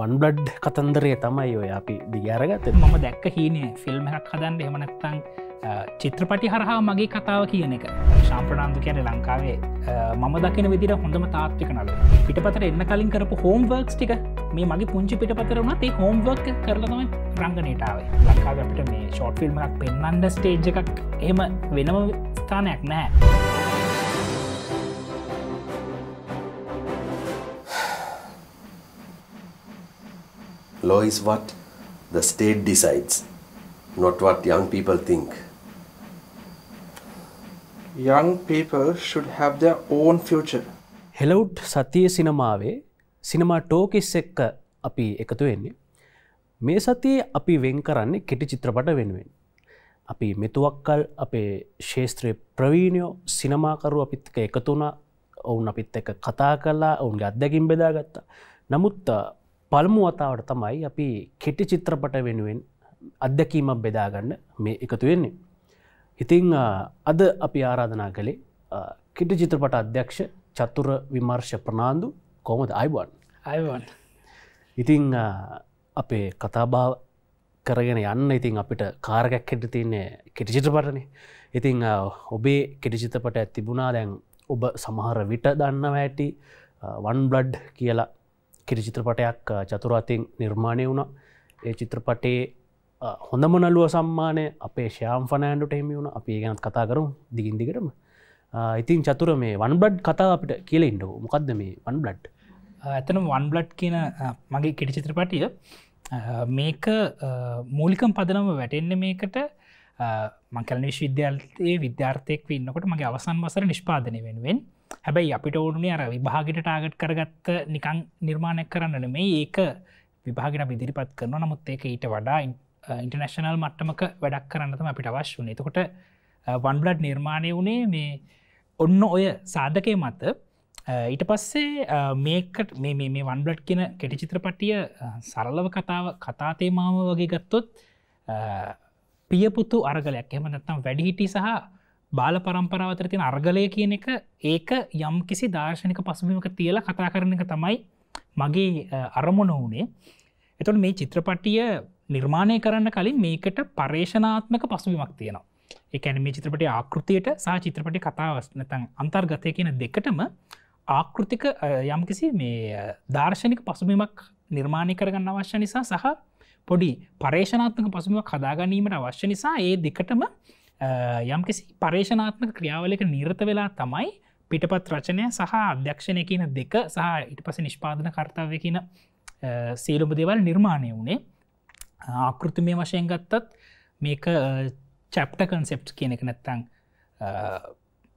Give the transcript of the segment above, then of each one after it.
වන්බ්ලඩ් කතන්දරය තමයි ඔය අපි දිගරගත මම දැක්ක හීනේ ෆිල්ම් හක් හදන්න එමනත්තං චිත්‍රපටි හරහා මගේ කතාව කියන එක ශාම්ප්‍රනාාන්දු කියන ලංකාවේ මම දකින විදිර හොඳම තාත්්‍රික නල පිටපතර එන්න කලින් කරපු හෝම්වර්ක්ස් ටික මේ මගේ පුංචි පිටපතර වුණත් ඒ හෝම්වර්ක් කරලනම රංගනයටාවේ ලංකාව අපට මේ ෂෝට් ෆිල්ම්ක් පෙන්න්නන්ඩ ස්ටේජ් එකක් එහෙම වෙනම ස්ථානයක් නෑ. Law is what the state decides, not what young people think. Young people should have their own future. හෙලවුට් සතිය සිනමාවේ සිනමා ටෝකිස් එක්ක අපි එකතු වෙන්නේ. මේ සතිය අපි වෙන් කරන්නේ කෙටි චිත්‍රපට වෙනුවෙන්. අපි මෙතුවක්කල් අපේ ශේත්‍රයේ ප්‍රවීණයෝ සිනමාකරු අපිත් එකතුුණ ඔවුන් අපිත් එක කතා කලා ඔවුන්ගේ අත්දැකින් බෙදාගත්තා. නමුත් පල්මු වතාවට තමයි අපි කෙටි චිත්‍රපට වෙනුවෙන් අත්දැකීමක් බෙදාගන්න මේ එකතු වෙන්නේ. ඉතිං අද අපි ආරාධනා කළේ කෙටි චිත්‍රපට අධ්‍යක්ෂ චතුර විමර්ශ ප්‍රනාාන්දු කොමද අයිබන් අයිවන් ඉතිං අපේ කතාභාව කරගෙන යන්න ඉතින් අපිට කාරගැක් කෙට තින්නේ කෙටි චිත්‍රපටන ඉතිං ඔබේ කෙටි චිත්‍රපට ඇතිබුණා දැන් ඔබ සමහර විට දන්නව ඇටි වන් බ්ලඩ් කියලා කිරි චිත්‍රපටයක් චතුරාතින් නිර්මාණය වුණ ඒ චිත්‍රපටේ හොඳම නලුව සම්මානය අපේ ශ්‍යාම් ෆනෑන්ඩුට එහිමි වුණ අපි ගැනත් කතා කරු දිගින්දිකරම ඉතින් චතුර මේ වන් බ්ලඩ් කතා අපිට කියල ඉන්ඩ මොකක්ද මේ වන් බ්ලඩ් ඇතන වන් බ්ලඩ් කියන මගේ කෙටි චිත්‍රපටිය මේක මූලිකම් පදනම වැටෙන්න මේකට මංකල විශ්විද්‍යාලයේ විද්‍යාර්ථයෙක් වන්නකොට මගේ අවසන් වසර නිෂ්පාදනය වෙනුවෙන් හැබැයි අපිට ඕනුනේ අර විභාගට ටාගට් කරගත්ත නිකං නිර්මාණයක් කරන්න නෙමේ ඒක විභාගෙන බිදිරිපත් කරන නමුත් ඒක ඊට වඩා ඉන්ටර්නශනල් මට්ටමක වැඩක් කරන්නතම අපිට අවශ්‍ය වුණේ තකොට වන්බ්ලඩ් නිර්මාණය වුණේ මේ ඔන්න ඔය සාධකය මත ඊට පස්සේ මේකට මේ වන්බ්ලඩ් කියන කෙටිචිත්‍රපටිය සරලව කතාව කතාතේමාව වගේ ගත්තොත් පියපුතු අරගලයක් එම නත්තම් වැඩිහිටි සහ බාල පරම්පරාවතර තින අර්ගලය කියන එක ඒක යම් කිසි දර්ශනික පසුබිමක තියල කතා කරන එක තමයි මගේ අරමුණ වුණේ එතුන් මේ චිත්‍රපටිය නිර්මාණය කරන්න කලින් මේකට පර්ේෂනාත්මක පසුවිමක් තියෙනවා එකන මේ චිත්‍රපටි ආකෘතියට සහ චිත්‍රපටි කතාවස්නතන් අන්තර්ගතය කියන දෙකටම ආකෘතික යම්කිසි මේ දර්ශනික පසුබිමක් නිර්මාණය කරගන්න අවශ්‍ය නිසා සහ පොඩි පරේෂනාත්මක පසුම කදාගැනීමට අවශ්‍ය නිසා ඒ දෙකටම යම්කිසි පර්ේෂනාත්මක ක්‍රියාවලක නිර්ත වෙලා තමයි පිටපත් රචනය සහ අධ්‍යක්ෂණය කියන දෙක සහ ඉට පස නිෂ්පාදන කර්තාව කියන සේලුම දෙවල් නිර්මාණය වුණේ ආකෘති මේ වශයෙන් ගත්තත් මේක චැප්ට කන්සෙප් කියන එක නැත්තං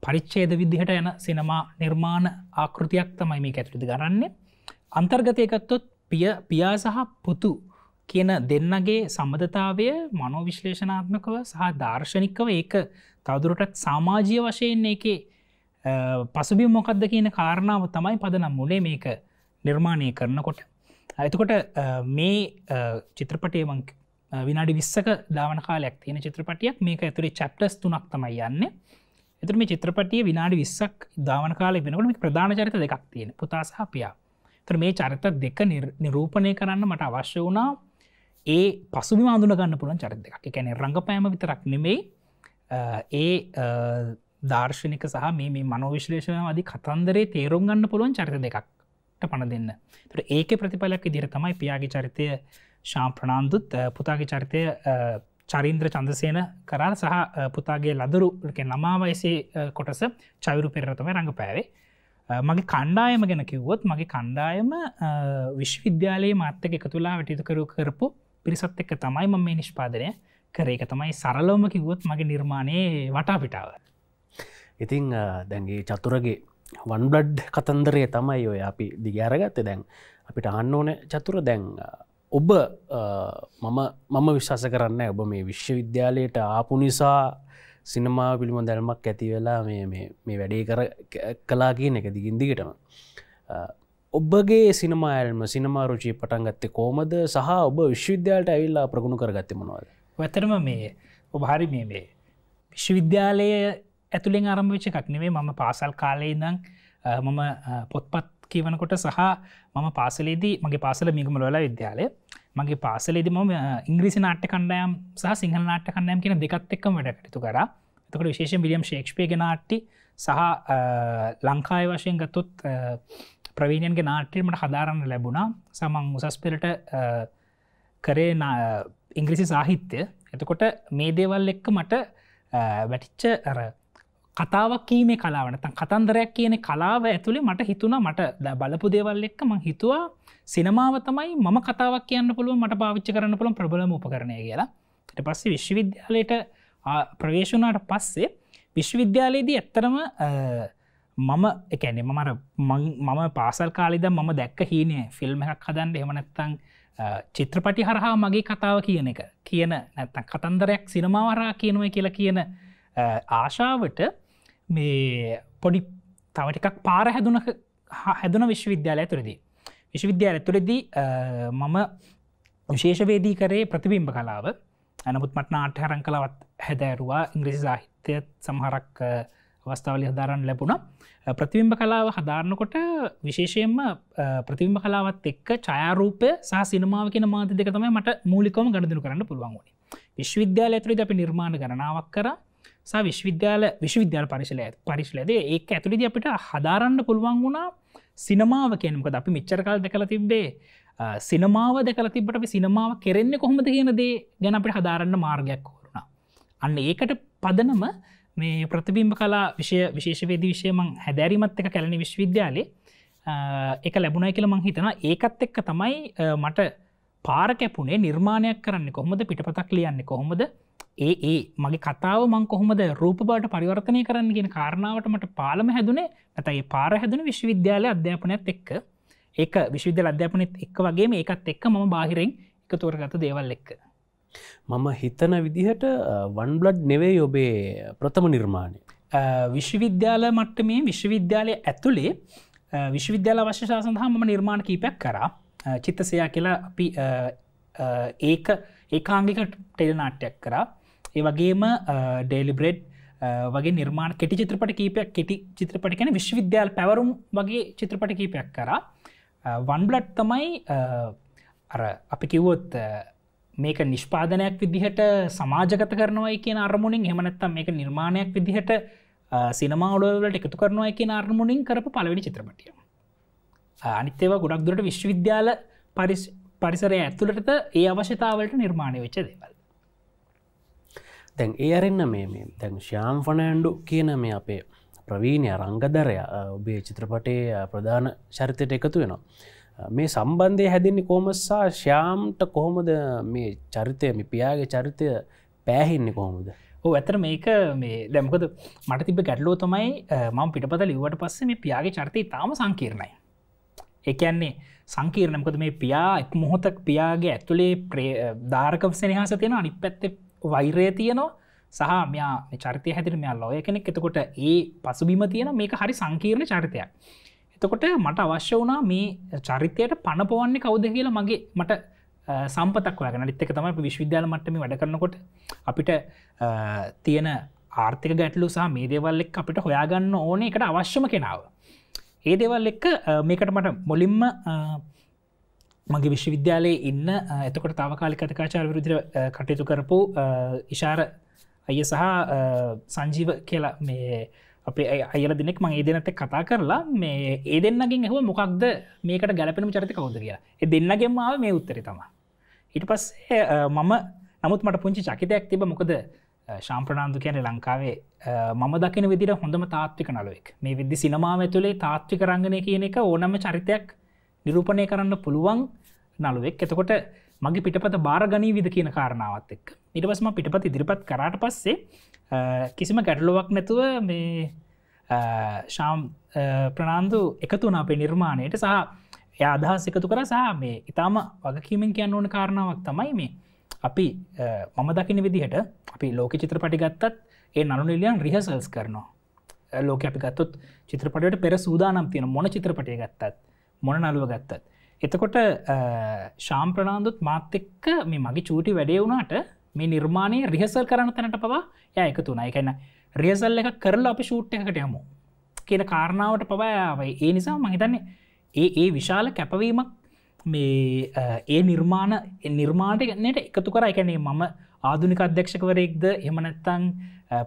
පරිච්චේද විදිහට යන සිනමා නිර්මාණ ආකෘතියක් තමයි මේ ඇතුරිදි කරන්නේ අන්තර්ගතයකත්තොත් පිය පියා සහ පුතු කියන දෙන්නගේ සම්බධතාවය මනෝවිශ්ලේෂනාත්මකව සහ දර්ශනිකව ඒක තවදුරටත් සාමාජය වශයෙන් ඒකේ පසුබි මොකක්ද කියන කාරණාව තමයි පදනම් මුලේ මේක නිර්මාණය කරනකොට. ඇතකොට මේ චිත්‍රපටයමං විනාඩි විස්සක දාවන කාලයක් තියෙන චිත්‍රපටියක් මේක ඇතුරේ චැප්ටස් තුනක් තමයි යන්න එතුර මේ චිත්‍රපටිය විනාඩි විස්සක් දාවන කාල වෙනකට ප්‍රධාන චරිත දෙකක් තියෙන පුතාසාපියා තර මේ චරිත දෙක නිරූපණය කරන්න මට අවශ්‍ය වුණා ඒ පසුබි මාඳුන ගන්න පුළන් චරිත දෙකක් එකැනෙ රඟපෑම විතරක් නෙමෙයි ඒ දර්ශනික සහ මේ මනෝවිශ්ලේෂණ අධි කතන්දරේ තේරුම් ගන්න පුළුවන් චරිත දෙකක්ට පණ දෙන්න තුට ඒක ප්‍රතිඵලක් ඉදිර තමයි පියාගේ චරිතය ශාම්ප්‍රනාන්දුත් පුතාගේ චරිතය චරින්ද්‍ර චන්දසේන කරා සහ පුතාගේ ලදරුක ළමාවයිසේ කොටස චවිරු පෙරතම රඟ පෑවේ මගේ කණ්ඩායම ගැන කිව්වොත් මගේ කණ්ඩායම විශ්වවිද්‍යාලයේ මත්තක එකතුලා වැටිතුකරු කරපු පිරිසත් එක්ක තමයි ම මේ නිෂ්පාදනය කරේක තමයි සරලෝම කිවොත් මගේ නිර්මාණය වටා පිටාව. ඉතිං දැන්ගේ චතුරගේ වන්බඩ් කතන්දරය තමයි ඔය අපි දිගාරගත්ත දැන් අපිට අන්න ඕන චතුර දැන් ඔබ මම මම විශ්වාස කරන්න ඔබ මේ විශ්වවිද්‍යාලයට ආපු නිසා සිනමා පිළිම දැල්මක් ඇති වෙලා මේ වැඩේ කර කලා කියන එක දිගින්දිගටම ඔබගේ සිනමායල්ම සිනමාරුචී පටන්ගත්තේ කෝමද සහ ඔබ විශ්වවිද්‍යාලට ඇවිල්ලා ප්‍රගුණු කරගත්ත මොනවද. වැතරම මේ ඔබ හරි මේ මේ. විශ්වවිද්‍යාලය ඇතුළෙන් අරම්භවිච්ච එකක් නෙවේ මම පාසල් කාලේ දං මම පොත්පත් කියවනකොට සහ මම පාසලේදී මගේ පාසල මිගමලොල විද්‍යාලය මගේ පාසලේද ම ඉංග්‍රීසි නාට්‍ය කණ්ඩයම් සහ සිංහල නාට කණඩයම් කියන දෙකත් එක්ක වැඩටතු කර තකට විශේෂ මිලියම් ශේක්ෂපේග නාට්ටි සහ ලංකාය වශයෙන් ගත්තුත් ප්‍රවීණයන්ගේ නාට්‍රීමට හදාරන්න ලැබුණා සමන් උසස් පෙරට කරේ ඉංග්‍රිසි සාහිත්‍යය එතකොට මේ දේවල් එක්ක මට වැටිච්ච අර කතාවක් කීමේ කලාවනතන් කතන්දරයක් කියන කලාව ඇතුළේ මට හිතුනා මට බලපු දේවල් එක්ක මං හිතුවා සිනමාව තමයි මම කතාවක් කියන්න පුළුව මට පාවිච්ච කරන්න පුළන් ප්‍රබලම උපකරණය කියලා ට පස්සේ විශ්වවිද්‍යාලයට ප්‍රවේශනාට පස්සේ විශ්වවිද්‍යාලයේදී ඇත්තරම මම එකැනෙ මමර මම පාසල් කාලෙද මම දැක්ක හීනය ෆිල්ම් එකක් හදන්ට එහමනැත්තං චිත්‍රපටි හරහා මගේ කතාව කියන එක කියන නැත්තන් කතන්දරයක් සිනමාවරා කියනුව කියලා කියන ආශාවට මේ පොඩි තවටිකක් පාර හැදුන හැදුන විශ්වවිද්‍යාලය තුරදී. විශ්වවිද්‍යාල තුරෙදී මම විශේෂවේදී කරේ ප්‍රතිබිම්බ කලාව ඇනමුත් මට්න අටහරං කලවත් හැදෑරුවා ඉංග්‍රසි සාහිත්‍යය සමහරක් අවස්ථාවලි හදාරන්න ලැබුණ ප්‍රතිවිම්බ කලාව හදාරණකොට විශේෂයෙන්ම ප්‍රතිවිම්බ කලාවත් එක්ක චාරූපය සහ සිනමාව කියෙන මාත දෙක තමයි මට මූලිකම ගණදනු කරන්න පුළුවන්ගුණ විශ්වවිද්‍යාල ඇතුරි අපි නිර්මාණ කරනාවක් කර සා විශ්වවිද්‍යාල විශ්වවිද්‍යාල පරිශල පරිශලද ඒ ඇතුරිද අපිට හදාරන්න පුළුවන් වුණා සිනමාව කියනකද අපි මිච්චරකාල් දෙකල තිබ්බේ සිනමාව දෙකල තිබට අපි සිනමාව කෙරෙන්නේ කොහොමද කියනදේ ගැන අපට හදාරන්න මාර්ගයක් වරුණා අන්න ඒකට පදනම මේ ප්‍රතිබිම්බ කලා විශය විශේෂවේදී විශයමං හැදැරිමත් එක කැලණි විශ්වවිද්‍යාලේ එක ලැබුණයි කියල මං හිතන ඒකත් එක්ක තමයි මට පාර කැපුණේ නිර්මාණයක් කරන්න කොහොමද පිටපතක් ලියන්න කොහොමද ඒ ඒ මගේ කතාව මං කොහොමද රූපබාට පරිවර්තනය කරන්න ගෙන කාරණාවට මට පාලම හැදුනේ ඇතයි පාර හැදුන විශ්වවිද්‍යාල අධ්‍යාපනයක්ත් එක්ක ඒක විශ්විද්‍යල අධ්‍යාපනත් එක් වගේ ඒකත් එක්ක ම බාහිරෙන් එක තෝරගත දේවල් එක්ක මම හිතන විදිහට වන්බ්ලඩ් නෙවේ ඔබේ ප්‍රථම නිර්මාණය. විශ්වවිද්‍යාල මට්ටමේ විශ්වවිද්‍යාලය ඇතුළේ විශ්වවිද්‍යාල වශ්‍යශා සඳහා මම නිර්මාණ කීපයක් කරා චිත්තසයා කියලා අපි ඒක ඒකාංගික ටෙලනාට්‍යයක් කරා ඒ වගේම ඩේලිබ්‍රෙඩ් වගේ නිර්මාණ කෙටි චිත්‍රපට කීපයක් කෙටි චිත්‍රපටි කැන විශ්වවිද්‍යාල පැවරුම් වගේ චිත්‍රපට කීපයක් කරා වන්බ්ලට් තමයි අපි කිව්වොත් මේක නිෂ්පාදනයක් විදිහට සමාජගත කරනවයි කිය අරමුණින් හෙමනැත්තම් මේක නිර්මාණයක් විදිහට සිනමාවලට එකතු කරනවා කිය අරමුණින් කරපු පලවෙනි චිත්‍රපටිය අනිත් ඒවා ගොඩක් දුරට විශ්වවිද්‍යාල පරිසරය ඇතුළට ඒ අවශ්‍යතාවලට නිර්මාණය වෙච්ච දේවල් දැන් ඒ අරන්න මේ දැන් ශ්‍යාම් ෆනෑන්ඩු කියන මේ අපේ ප්‍රවීණය රංගදරයා ඔබේ චිත්‍රපටේ ප්‍රධාන චරිතයට එකතු වෙනවා මේ සම්බන්ධය හැදින්නේ කොමස්සා ශ්‍යාම්ට කොහොමද මේ චරිතය මේ පියාගේ චරිතය පෑහින්නේ කොහොමද ඇතර මේක මේ දැමකද මට තිබ ගැටලෝ තමයි මම පිටපත ලිවට පස්සේ මේ පියාගේ චරිතය තාම සංකීරණයි එකන්නේ සංකීර්ණමකද මේ පියා එක් මොහොතක් පියාගේ ඇතුළේ ප්‍රේ ධාරකව සෙනහස තියෙන අනි පැත්ත වෛරය තියනවා සහ මෙයා චරිතය හැදිර මෙයා ලෝය කෙනෙක් එතකොට ඒ පසුබිම තියෙන මේක හරි සංකීර්ණ චරිතයක් තකොට මට අවශ්‍ය වුණා මේ චරිතයට පණපවන්නේ කවුද කියලා මගේ මට සම්පතක් වගෙන ලිත්තක තමයි විශ්විද්‍යාල මටම වැඩ කරනකොට අපිට තියෙන ආර්ථික ගැටලු සහ මේ දේවල් එක් අපිට හොයාගන්න ඕනේ එකට අවශ්‍යම කෙනාව. ඒ දේවල් එක්ක මේකට මට මොලින්ම මගේ විශ්වවිද්‍යාලයේ ඉන්න එතකොට තාවකාලි කතකාචාර විරුදිර කටයුතු කරපු ඉශාර අය සහ සංජීව කියලා මේ අපේ අයල දෙනෙක් මං ඒ දෙනට කතා කරලා මේ ඒ දෙන්නගින් එහුව මොකක්ද මේකට ගැලපෙනම චරිත කවුද කියලා එ දෙන්නගෙන්ම මේ උත්තර තම ඉට පස් මම නමුත් මට පුංචි චකිතයක් තිබ මොකද ශාම්ප්‍රනාාන්දු කියන ලංකාවේ මම දකින විදිර හොඳම තාත්වික නලුවෙක් මේ විදදි සිනමාව තුළේ තාත්වික රංගනය කියන එක ඕනම චරිතයක් නිරූපණය කරන්න පුළුවන් නළුවෙක් එතකොට මගේ පිටපත භාරගනී විද කියන කාරණාවත් එක් නිටවස්ම පිටපති දිරිපත් කරට පස්සේ කිසිම ගැටලුවක් නැතුව මේ ශාම් ප්‍රනාන්දු එකතුන අපේ නිර්මාණයට සහ එය අදහස් එකතු කර සහ මේ ඉතාම වගකීමෙන් කියන්න ඕන කාරණාවක් තමයි මේ අපි මම දකින විදිහට අපි ලෝක චිත්‍රපටි ගත්තත් ඒ නලුනිලියන් රිහසල්ස් කරනවා ලෝක අපි ගත්තුත් චිත්‍රපටට පෙර සූදානම් තියෙන මොන චිත්‍රපටය ගත්තත් මොන නලුව ගත්තත් එතකොට ශාම්ප්‍රනාන්දුත් මාත්‍යක්ක මේ මගේ චූටි වැඩේ වුණාට මේ නිර්මාණය රිහසල් කරන තැනට පවා ය එක තුනයි කැන්න රියසල් එක කරලා අපි ෂූට් එකට යමු කියන කාරණාවට පවායාවයි ඒ නිසා මහිතන්නේ ඒ ඒ විශාල කැපවීමක් මේ ඒ නිර්මාණ නිර්මාණයනයට එකතු කර එකනේ මම ආදුනික අධ්‍යක්ෂකවරයෙක්ද එමනැත්තං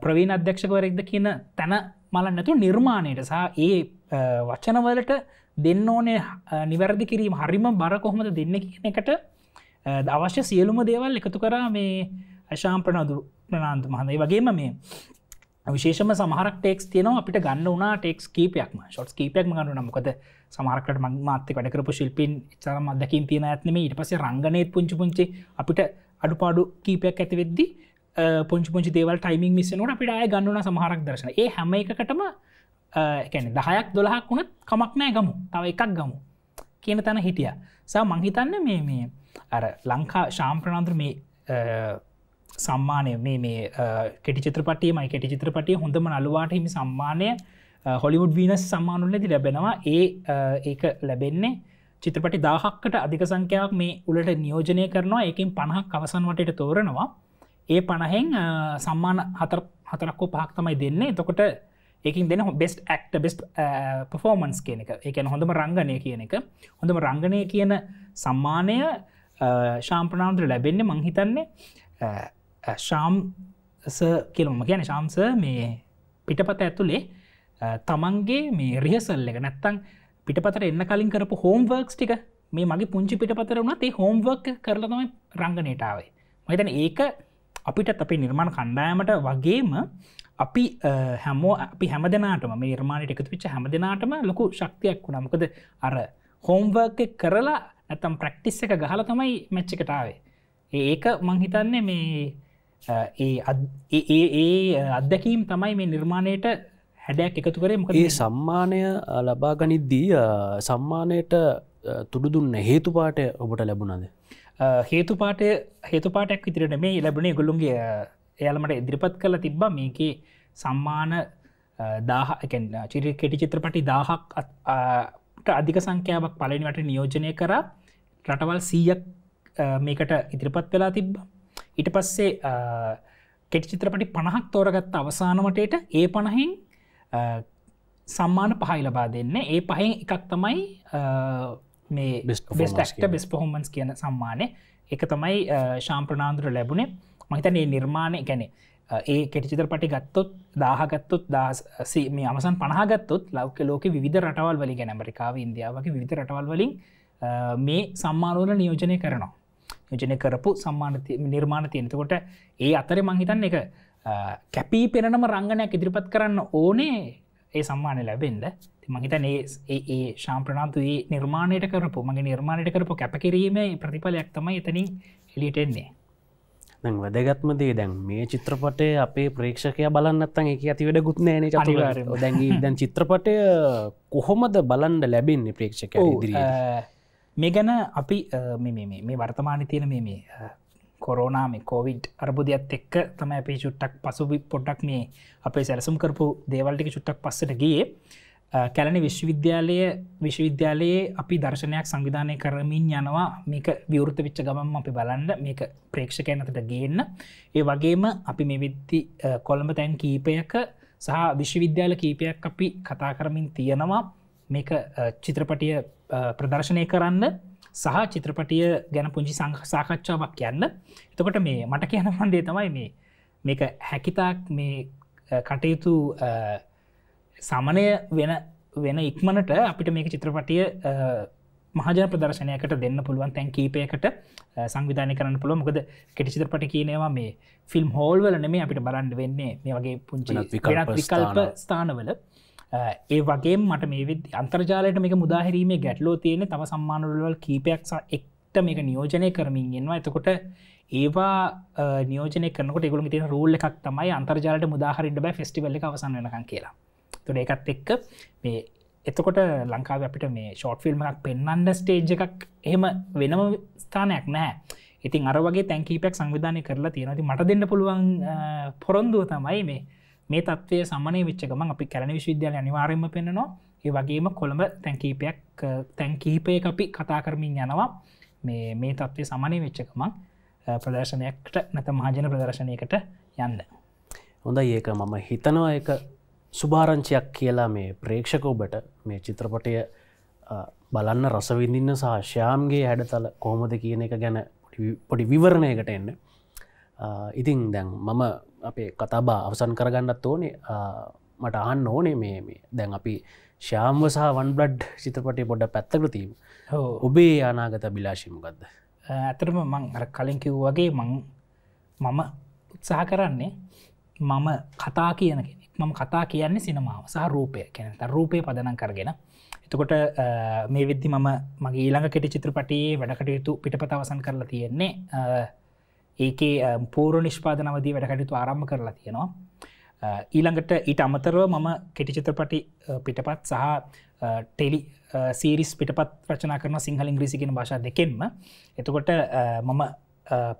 ප්‍රවීණ අධ්‍යක්ෂකවරෙක්ද කියන තැන මල නැතු නිර්මාණයට සහ ඒ වචනවලට දෙන්න ඕනේ නිවැරදි කිරීම හරිම බර කොහොමද දෙන්න කියන එකට අවශ්‍ය සියලුම දේවල් එකතු කරා මේ අශාම් ප්‍රනදු ප්‍රනාන්තු මහඳයි වගේම මේ විශේෂම සමහරක් ටෙක්ස් තියනවා අපිට ගන්න වනා ටෙක්ස් කීපයක්ම ෂොට් කීපයක් ගන්න නමකද සමහරකට මං මාත්‍ය වැඩකරපු ශිල්පින් චරම අදකින් තියෙන ඇත්නම ඉට පස රංගනයත් පුංචි පුංචි අපිට අඩුපාඩු කීපයක් ඇතිවෙද්දි පුංචි පුංචි දේවල් ටයිමින් මිස්සනට අපිට අය ගන්නුන සමහරක් දර්ශන ඒ හැම එකටම එකැන දහයක් දොළහක් වුණත් කමක් නෑ ගමු තව එකක් ගමු කියන තැන හිටිය සා මංහිතන්න මේ මේ අර ලංකා ශාම්ප්‍රනාන්ත්‍ර මේ සම්මානය මේ කෙටි චිත්‍රපටේ මයි කෙටි චිත්‍රපටය හොඳම නලුවාට හිමි සම්මානය හොලිවුඩ් වීනස් සම්මානුල්ලති ලැබෙනවා ඒ ඒක ලැබෙන්නේ චිත්‍රපටි දාහක්කට අධික සංඛ්‍යාවක් මේ උලට නියෝජනය කරනවා ඒකින් පණහක් අවසන් වටට තෝරනවා ඒ පණහෙන් සම්මාන හතර හතරක්කෝ පහක් තමයි දෙන්නේ එතකොට ඒකින් දෙන බෙස්ට ඇක්ට බෙස්ට පෆෝමන්ස් කියන එක එකන හොඳම රංගනය කියන එක හොඳම රංගනය කියන සම්මානය ශාම්ප්‍රනාන්තර ලැබෙන්න මංහිතන්නේ ශාම්ස කියලම ගැන ශාම්ස මේ පිටපත ඇතුළේ තමන්ගේ මේ රිහසල් එක නැත්තං පිටපතර එන්න කලින් කරපු හෝම්වර්ක්ස් ටික මේ මගේ පුංචි පිටපතර වුණත් ඒ හෝම්වර්ක් කරලතම රංගනයටාවේ මතන ඒක අපිට අපේ නිර්මාණ කණ්ඩායමට වගේම අපි හැමෝ අපි හැම දෙනාටම නිර්මාණයට එකතු විච හැම දෙනාටම ලොකු ශක්තියක් වුණමකද අර හෝම්වර්ක කරලා ඇතම් ප්‍රක්ටිස් එක ගහල තමයි මැච්චිකටාවේ ඒක මංහිතන්නේ මේ ඒ ඒ අත්දැකීම් තමයි මේ නිර්මාණයට හැඩයක් එකතු කරේ මක ඒ සම්මානය ලබා ගනිද්දී සම්මානයට තුඩු දුන්න හේතුපාටය ඔබට ලැබුණද හේතුපාටය හේතුපාටයක් විතිරට මේ ලැබුණේ ගොළුන්ගේ එයාලමට ඉදිරිපත් කළ තිබ්බ මේක සම්මාන දාහකෙන් චිරි කෙටි චිත්‍රපටි දාහක් එක්ට අධික සංඛ්‍යාවක් පලනිවට නියෝජනය කර රටවල් සීයක් මේකට ඉදිරිපත් වෙලා තිබ්බ ඉට පස්සේ කෙටිචිත්‍රපටි පණහක් තෝරගත්ත අවසානමටට ඒ පණහෙන් සම්මාන පහයි ලබා දෙන්න ඒ පහෙන් එකක් තමයි මේ බෙස්ට බෙස් පොහොමන්ස් කියන සම්මානය එක තමයි ශාම්ප්‍රනාන්දුර ලැබුණේ මහිතන නිර්මාණය ගැනේ ඒ කෙටි චිත්‍රපටි ගත්තොත් දාහගත්තොත් දසේ මේ අමසන් පනහගත්තොත් ලෞක ලෝක විධ රටවල් වලි ගැන මරිකාව ඉන්දියාවගේ විධ රටවල් වලින් මේ සම්මානෝල නියෝජනය කරනවා. යෝජනය කරපු සම්මාන නිර්මාණ තියෙනතකොට ඒ අතර මංහිතන් එක කැපී පෙරනම රංගනයක් ඉදිරිපත් කරන්න ඕනේ ඒ සම්මානය ලැබෙන්ද මහිතන් ඒ ඒ ශාම්ප්‍රනාන්තු ඒ නිර්මාණයට කරපු මගේ නිර්මාණයට කරපු කැපකිරීමේ ප්‍රතිඵලයක් තමයි එතනින් එලිටෙන්නේ දැන් වැදගත්ම දේ දැන් මේ චිත්‍රපටය අපේ ප්‍රේක්ෂකය බලන්නත්තන් එක ඇති වැඩ ගුත්නෑන දැන් දැන් චිත්‍රපටය කොහොමද බලන්ඩ ලැබෙන්නේ ප්‍රේක්ෂක මේ ගැන අපි මේ වර්තමාන තියෙන මේ කොරෝනාම කෝවිඩ් අරබුදයක් එක්ක තම අපේ චුට්ටක් පසුබි පොඩ්ඩක් මේ අපේ සැලසුම් කරපු දේවල්ටික චුට්ටක් පස්සට ගියේ කැලනි විශ්වවිද්‍යාලය විශ්වවිද්‍යාලයේ අපි දර්ශනයක් සංවිධානය කරමින් යනවා මේක විවෘත විච්ච ගමම් අපි බලන්න මේක ප්‍රේක්ෂකයනතට ගේන්න ඒ වගේම අපි මේ විද්ති කොළඹ තැන් කීපයක සහ විශ්වවිද්‍යාල කීපයක් අපි කතා කරමින් තියෙනවා මේක චිත්‍රපටිය ප්‍රදර්ශනය කරන්න සහ චිත්‍රපටිය ගැන පුංචි සංසාකච්ඡාවක් යන්න එතකොට මේ මට කියන හන්දේ තමයි මේ මේක හැකිතාක් මේ කටයුතු සමනය වෙන වෙන ඉක්මනට අපිට මේක චිත්‍රපටිය මහජන ප්‍රදර්ශනයකට දෙන්න පුළුවන් තැන් කීපයකට සංවිධානය කරන්න පුළුව මොකද කෙටි චිත්‍රපට කියනවා මේ ෆිල්ම් හෝල් වල නෙමේ අපිට බලන්ඩ වෙන්නේ මේ වගේ පුංචි විකල්ප ස්ථානවල ඒ වගේ මට මේ අන්තර්ජාලයට මේක මුදාහිරීමේ ගැටලෝ තියෙන තම සම්මානුවල් කීපයක් එක්ට මේක නියෝජනය කරමින් ගෙන්වා එතකොට ඒවා නියෝජනය කනකට ගුල ති රූල්ල එකක් තමයි අන්තර්ජාලට මුදාහරින්ට බෑ ෆෙස්ටිවල්ල අවසන් වනකන් කියලා තුන එකත් එක්ක මේ එතකොට ලංකාව අපිට මේ ෂෝට් ෆිල්ම්මක් පෙන්න්න ස්ටේජ් එකක් එහෙම වෙනම ස්ථානයක් නෑ ඉතින් අරවගේ තැන්කීපයක් සංවිධානය කරලා තියෙනති මට දෙන්න පුළුවන් පොරොන්දුව තමයි මේ මේ තත්වය සමනය විච්චකම අපි කැරණ විශවිද්‍යාල අනිවාරයම පෙන්නවා ඒ වගේම කොළඹ තැන්කීපයක් තැන්කීපය අපි කතා කරමින් යනවා මේ මේ තත්ත්වය සමනය වෙච්චකමක් ප්‍රදර්ශනයක්ට නැත මහජන ප්‍රදර්ශනයකට යන්න හොඳ ඒක මම හිතනවා එක සුභාරංචයක් කියලා මේ ප්‍රේක්ෂකෝබට මේ චිත්‍රපටය බලන්න රසවිඳින්න සාශ්‍යයාම්ගේ හැඩතල කොහොමද කියන එක ගැන පොඩි විවරණයකට එන්න ඉතින් දැන් මම අපේ කතාබා අවසන් කරගන්නත් ඕනේ මට අහන්න ඕනේ මේ මේ දැන් අපි ශ්‍යාම්ව සහ වන් බ්ලඩ් චිත්‍රපටය පොඩ්ඩ පැත්තකර තීම ඔබේ අනාගත බිලාශිමකක්ද ඇතරම මං අර කලින් කිව් වගේ මං මම උත්සාහ කරන්නේ මම කතා කියනක මම කතා කියන්නේ සිනමාව සහ රූපය කැනත රූපය පදනම් කරගෙන එතකොට මේ විද්දි මම මගේ ඊළඟ කෙටි චිත්‍රපටයේ වැඩකටයුතු පිටපතවසන් කරලා තියෙන්නේ ඒක පූර නිෂ්පාදනවදී වැඩකටයුතු ආරම්ම කරලා තියෙනවා ඊළඟට ඊට අමතරව මම කෙටිචිත්‍රපටි පිටපත් සහ ටෙලි සීරිස් පිටපත් රචනා කරන සිංහල ඉංග්‍රීසිගෙන භාෂා දෙකෙන්ම එතකොට මම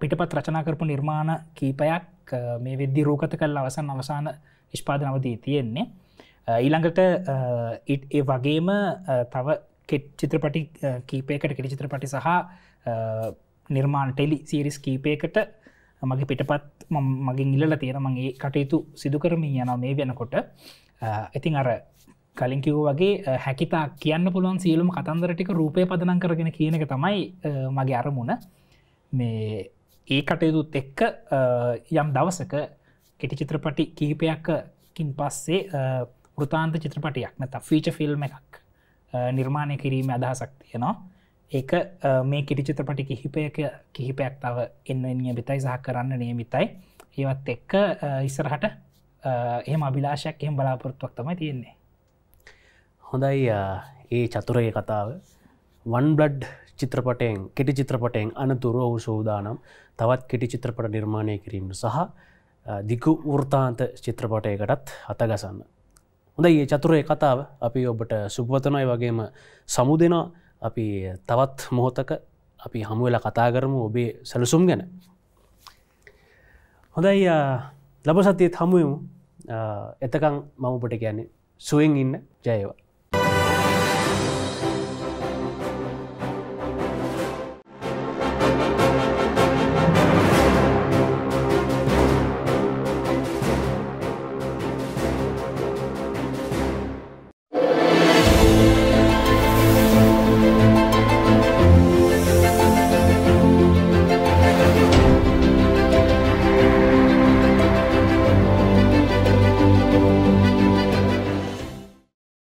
පිටපත් රචනා කරපු නිර්මාණ කීපයක් මේ වෙද්දි රූකත කල් අවසන් අවසාන නිෂ්පාදනවදී තියෙන්නේ ඊළඟට ඒ වගේම තව චිත්‍රපටි කීපයකට කෙටි චිත්‍රපටි සහ නිර්මාණ ටෙලි සීරිස් කීපයකට මගේ පිටපත් මගින් ඉල්ල තියෙනමගේ කටයුතු සිදුකරමින් යන මේ වෙනකොට ඉතින් අර කලින් කිව් වගේ හැකිතා කියන්න පුළුවන් සියලුම කතන්දරටික රූපය පදනන් කරගෙන කියනක තමයි මගේ අරමුණ මේ ඒ කටයුතුත් එක්ක යම් දවසක කෙටි චිත්‍රපටි කීපයක්කින් පස්සේ ෘතාන්ත චිත්‍රපටයක් නැත ෆීච ෆිල්ම් එකක් නිර්මාණය කිරීම අදහසක් තියෙනවා ඒක මේ කෙටි චිත්‍රපටි කිහිපයක කිහිපයක් තව එන්න එනිය බිතයි සහ කරන්න නියමිතයි ඒවත් එක්ක ඉස්සරහට එහෙම අභිලාශයක් එහෙම බලාපොරොත්තුවක් තමයි තියෙන්නේ හොඳයි ඒ චතුරය කතාව වන් බ්ලඩ් චිත්‍රපටයෙන් කෙටි චිත්‍රපටයෙන් අනතුරුව සෝදානම් තවත් කෙටි චිත්‍රපට නිර්මාණය කිරීම සහ දිකු වෘතාන්ත චිත්‍රපටයකටත් අතගසන්න. හොඳ ඒ චතුරය කතාව අපි ඔබට සුපවතනයි වගේම සමුදනා අපි තවත් මොහොතක අපි හමුවෙලා කතා කරමු ඔබේ සැලසුම් ගැන. හොඳයි ලබ සතියත් හමුවමු එතකං මම ඔබට කියන්නේ සුවෙන් ඉන්න ජයවා.